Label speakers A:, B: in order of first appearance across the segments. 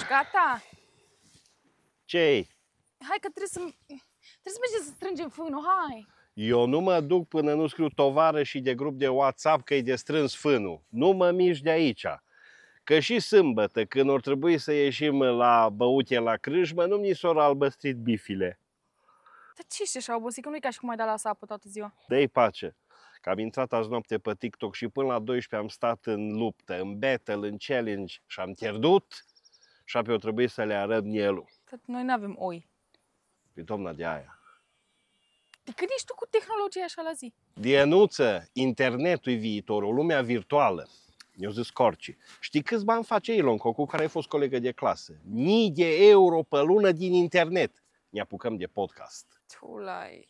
A: Ești gata? ce Hai că trebuie să... Trebuie să mergem să strângem fânul, hai! Eu nu mă duc până nu scriu tovară și de grup de WhatsApp că e de strâns fânul. Nu mă mici de aici. Că și sâmbătă, când or trebui să ieșim la băute la crâșmă, nu mi s-au albăstrit bifile. Dar ce ești așa obosit? Că nu-i ca și cum ai dat la sapă toată ziua. Dă-i pace. Că am intrat azi noapte pe TikTok și până la 12 am stat în luptă, în battle, în challenge și am pierdut și apoi o trebuie să le arăt mielul. Că noi nu avem oi. Pe doamna de aia. De când ești tu cu tehnologia așa la zi? Dienuță, internetul e viitorul, lumea virtuală. Eu zis Corci. Știi câți bani face Elon cu care ai fost colegă de clasă? Mii de euro pe lună din internet. Ne apucăm de podcast. Tu ai.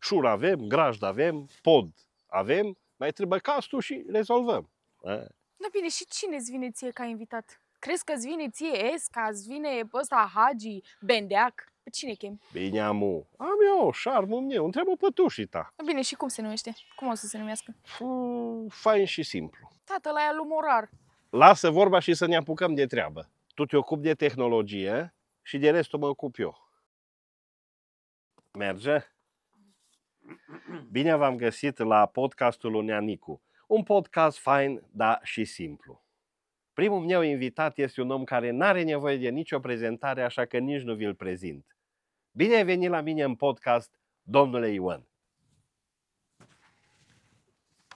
A: Șur avem, grajd avem, pod avem, mai trebuie castul și rezolvăm. Da bine, și cine îți vine ție ca invitat? Crezi că-ți vine ție Esca, îți vine ăsta Hagi, Bendeac? Pe cine chem? Bine, amu. Am eu, șarmul meu. Întreabă pe și ta. Bine, și cum se numește? Cum o să se numească? fain și simplu. Tatăl ăla e lumorar. Lasă vorba și să ne apucăm de treabă. Tu te ocupi de tehnologie și de restul mă ocup eu. Merge? Bine v-am găsit la podcastul lui Neanicu. Un podcast fain, dar și simplu. Primul meu invitat este un om care nu are nevoie de nicio prezentare, așa că nici nu vi-l prezint. Bine ai venit la mine în podcast, domnule Ioan.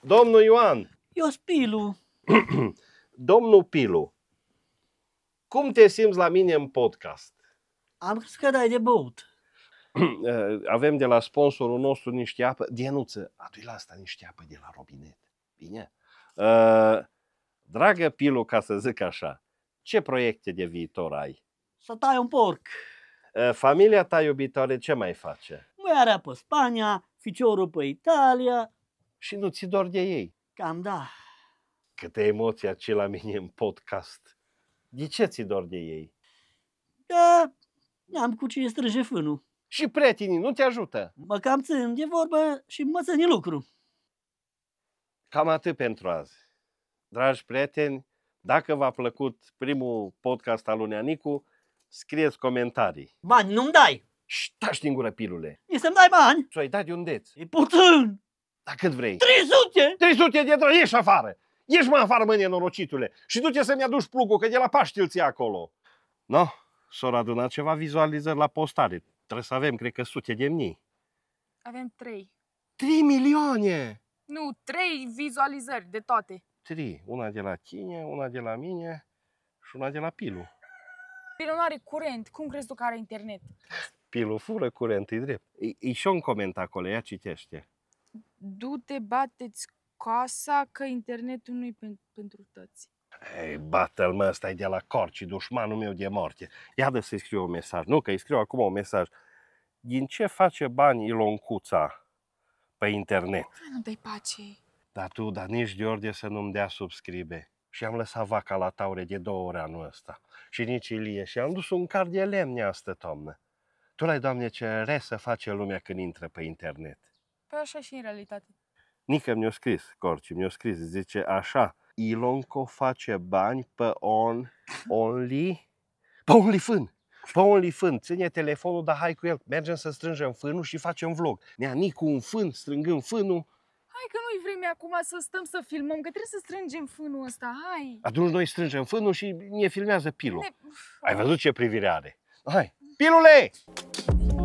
A: Domnul Ioan! Eu Pilu. Domnul Pilu, cum te simți la mine în podcast? Am crezut că dai de băut. Eh, avem de la sponsorul nostru niște apă. Dienuță, adu la asta niște apă de la robinet. Bine? Uh, Dragă Pilu, ca să zic așa, ce proiecte de viitor ai? Să tai un porc. Familia ta iubitoare ce mai face? are pe Spania, ficiorul pe Italia. Și nu ți dor de ei? Cam da. Câte emoții ce la mine în podcast. De ce ți dor de ei? Da, n-am cu cine străge fânul. Și prietenii nu te ajută? Mă cam țin de vorbă și mă țin lucru. Cam atât pentru azi dragi prieteni, dacă v-a plăcut primul podcast al lui Anicu, scrieți comentarii. Bani nu-mi dai! Și tași din gură pilule! E să-mi dai bani! Ți-ai dat de un deț. E puțin! Dar cât vrei? 300! 300 de dolari, ieși afară! Ieși mă afară, mâine, norocitule! Și du-te să-mi aduci plugul, că de la Paști îl ții acolo! No, s-au adunat ceva vizualizări la postare. Trebuie să avem, cred că, sute de mii. Avem trei. Trei milioane! Nu, trei vizualizări de toate trei. Una de la tine, una de la mine și una de la Pilu. Pilu nu are curent. Cum crezi tu că are internet? Pilu fură curent, e drept. E, și un coment acolo, ea citește. Du-te, bateți casa, că internetul nu-i pen- pentru toți. Ei, bată-l, mă, ăsta de la corci, dușmanul meu de moarte. de să-i scriu un mesaj. Nu, că îi scriu acum un mesaj. Din ce face bani Iloncuța pe internet? Nu dai pace. Dar tu, dar nici de ordine să nu-mi dea subscribe. Și am lăsat vaca la taure de două ore anul ăsta. Și nici Ilie. Și am dus un card de lemne astă toamnă. Tu ai, Doamne, ce re să face lumea când intră pe internet. Păi așa și în realitate. Nică mi-a scris, Corci, mi-a scris, zice așa, Ilonco face bani pe on, only, pe only fân. Pe only fân, ține telefonul, dar hai cu el, mergem să strângem fânul și facem vlog. Nea, Nicu un fân, strângând fânul, Hai că nu-i vreme acum să stăm să filmăm, că trebuie să strângem fânul ăsta, hai! Atunci noi strângem fânul și ne filmează pilul. Ne... Ai văzut ce privire are? Hai, mm. pilule!